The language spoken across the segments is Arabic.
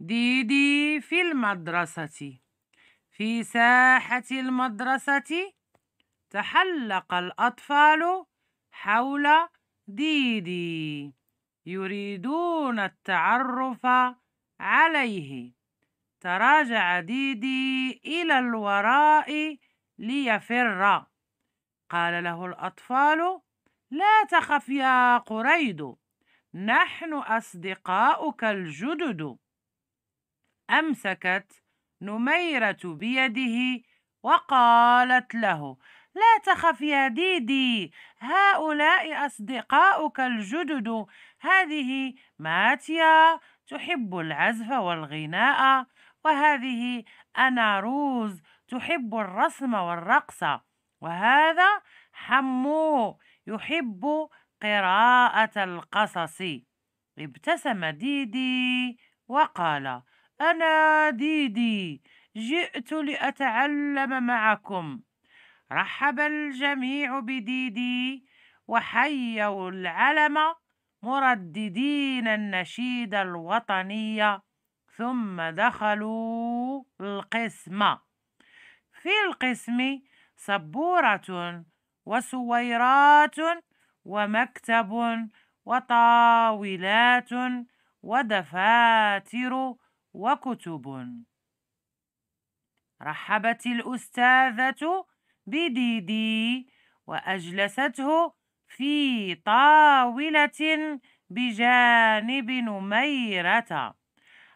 ديدي في المدرسة في ساحة المدرسة تحلق الأطفال حول ديدي يريدون التعرف عليه تراجع ديدي إلى الوراء ليفر قال له الأطفال لا تخف يا قريد نحن أصدقاؤك الجدد أمسكت نميرة بيده وقالت له لا تخف يا ديدي هؤلاء أصدقاؤك الجدد هذه ماتيا تحب العزف والغناء وهذه أناروز تحب الرسم والرقص وهذا حمو يحب قراءة القصص ابتسم ديدي وقال أنا ديدي جئت لأتعلم معكم رحب الجميع بديدي وحيوا العلم مرددين النشيد الوطني ثم دخلوا القسم في القسم سبورة وسويرات ومكتب وطاولات ودفاتر وكتب رحبت الأستاذة بديدي وأجلسته في طاولة بجانب نميرة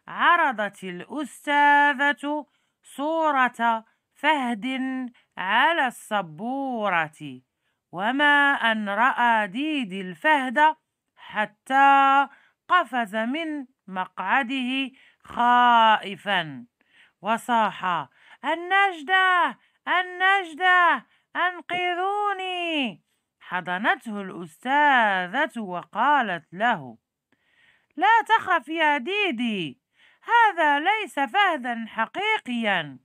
عرضت الأستاذة صورة فهد على السبورة وما أن رأى ديدي الفهد حتى قفز من مقعده خائفا وصاح النجدة النجدة أنقذوني حضنته الأستاذة وقالت له لا تخف يا ديدي هذا ليس فهدا حقيقيا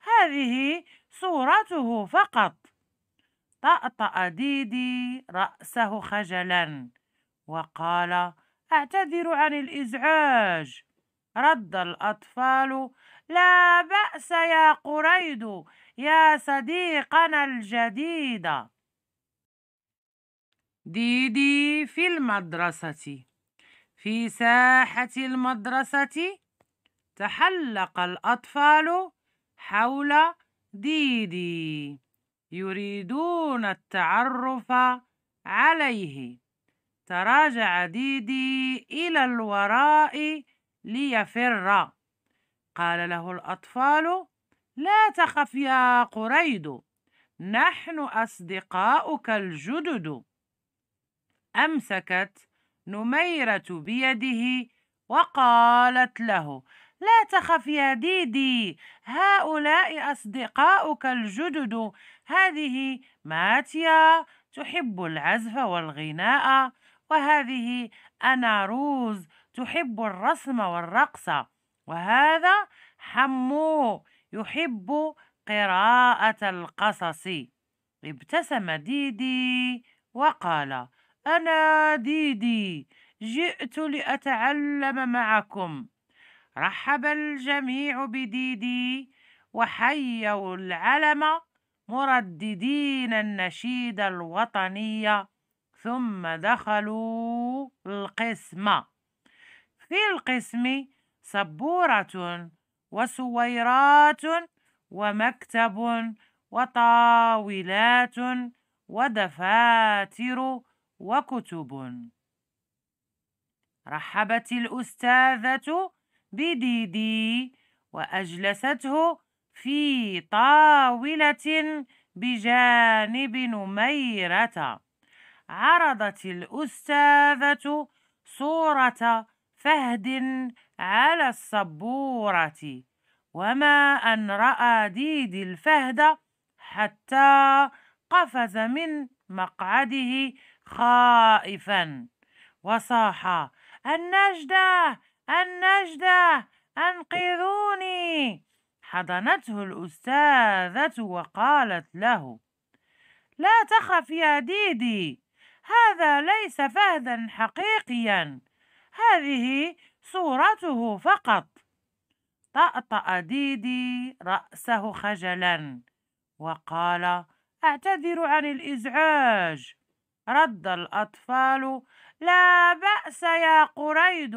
هذه صورته فقط طأطأ ديدي رأسه خجلا وقال أعتذر عن الإزعاج رد الأطفال لا بأس يا قريد يا صديقنا الجديد ديدي في المدرسة في ساحة المدرسة تحلق الأطفال حول ديدي يريدون التعرف عليه تراجع ديدي إلى الوراء ليفر قال له الأطفال لا تخف يا قريد نحن أصدقاؤك الجدد أمسكت نميرة بيده وقالت له لا تخف يا ديدي هؤلاء أصدقاؤك الجدد هذه ماتيا تحب العزف والغناء وهذه أنا روز تحب الرسم والرقص وهذا حمو يحب قراءة القصص ابتسم ديدي وقال أنا ديدي جئت لأتعلم معكم رحب الجميع بديدي وحيوا العلم مرددين النشيد الوطني ثم دخلوا القسم في القسم سبورة وسويرات ومكتب وطاولات ودفاتر وكتب رحبت الأستاذة بديدي وأجلسته في طاولة بجانب نميرة عرضت الأستاذة صورة فهد على السبورة وما أن رأى ديدي الفهد حتى قفز من مقعده خائفا وصاح النجدة النجدة أنقذوني حضنته الأستاذة وقالت له لا تخف يا ديدي هذا ليس فهدا حقيقيا هذه صورته فقط طأطأ ديدي رأسه خجلا وقال أعتذر عن الإزعاج رد الأطفال لا بأس يا قريد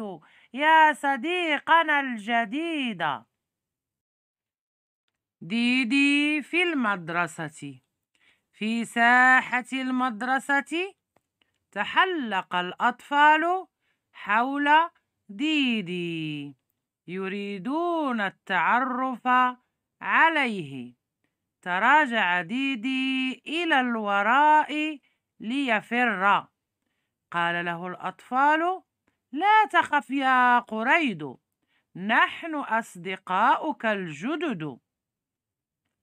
يا صديقنا الجديد ديدي في المدرسة في ساحة المدرسة تحلق الأطفال حول ديدي يريدون التعرف عليه تراجع ديدي إلى الوراء ليفر قال له الأطفال لا تخف يا قريد نحن أصدقاؤك الجدد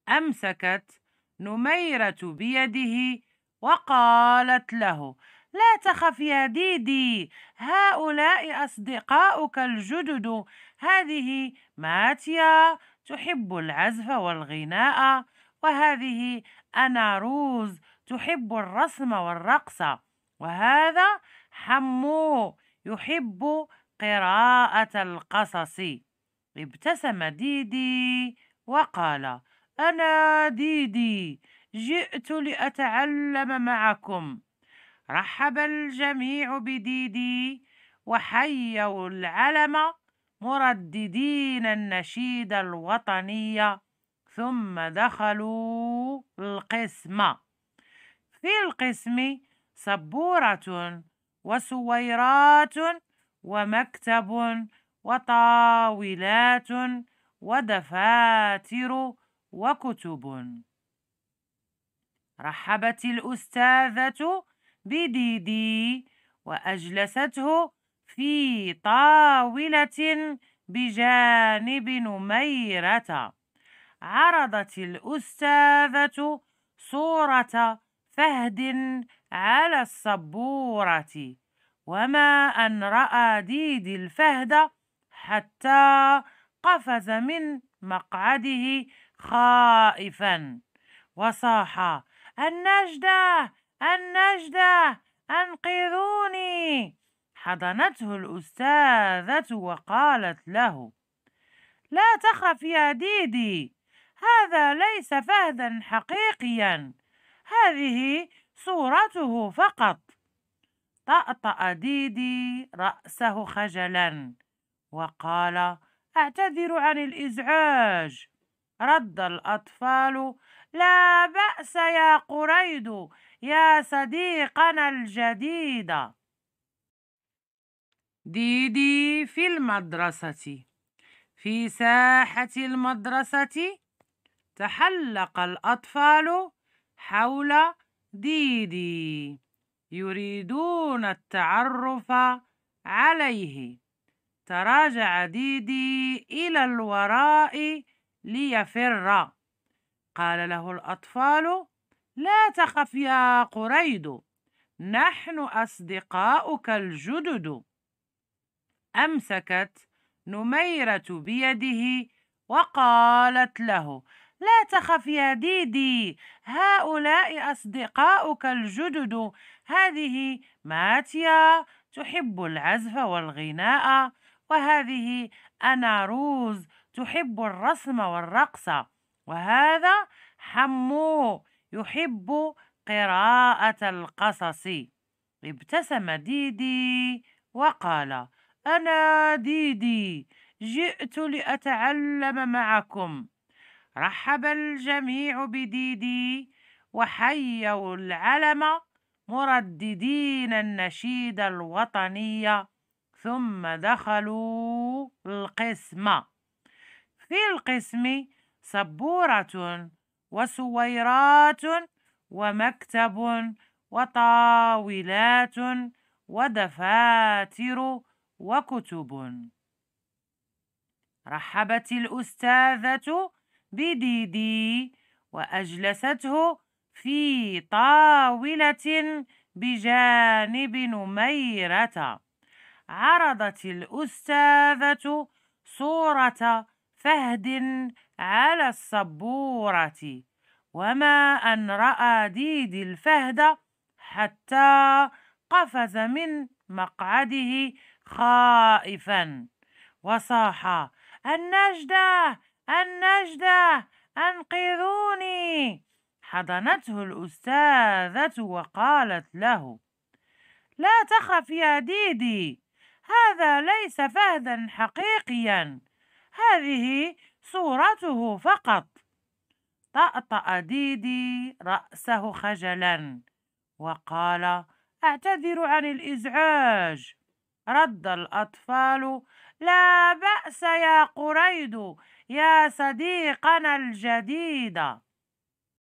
أمسكت نميرة بيده وقالت له لا تخف يا ديدي هؤلاء أصدقاؤك الجدد هذه ماتيا تحب العزف والغناء وهذه أنا روز تحب الرسم والرقص وهذا حمو يحب قراءة القصص ابتسم ديدي وقال أنا ديدي جئت لأتعلم معكم رحب الجميع بديدي وحيوا العلم مرددين النشيد الوطني ثم دخلوا القسم في القسم سبورة وسويرات ومكتب وطاولات ودفاتر وكتب رحبت الأستاذة بديدي وأجلسته في طاولة بجانب نميرة عرضت الأستاذة صورة فهد على السبورة وما أن رأى ديدي الفهد حتى قفز من مقعده خائفا وصاح النجدة النجدة أنقذوني حضنته الأستاذة وقالت له لا تخف يا ديدي هذا ليس فهدا حقيقيا هذه صورته فقط طأطأ ديدي رأسه خجلا وقال أعتذر عن الإزعاج رد الأطفال لا بأس يا قريد يا صديقنا الجديد ديدي في المدرسة في ساحة المدرسة تحلق الأطفال حول ديدي يريدون التعرف عليه تراجع ديدي إلى الوراء ليفر قال له الأطفال لا تخف يا قريد نحن أصدقاؤك الجدد أمسكت نميرة بيده وقالت له لا تخف يا ديدي هؤلاء أصدقاؤك الجدد هذه ماتيا تحب العزف والغناء وهذه أنا روز تحب الرسم والرقص وهذا حمو يحب قراءة القصص ابتسم ديدي وقال أنا ديدي جئت لأتعلم معكم رحب الجميع بديدي وحيوا العلم مرددين النشيد الوطني ثم دخلوا القسم في القسم سبورة وسويرات ومكتب وطاولات ودفاتر وكتب رحبت الأستاذة بديدي وأجلسته في طاولة بجانب نميرة عرضت الأستاذة صورة فهد على السبورة وما أن رأى ديد الفهد حتى قفز من مقعده خائفا وصاح النجدة النجدة أنقذوني حضنته الأستاذة وقالت له لا تخف يا ديدي هذا ليس فهدا حقيقيا هذه صورته فقط طأطأ ديدي رأسه خجلا وقال أعتذر عن الإزعاج رد الأطفال لا بأس يا قريد يا صديقنا الجديد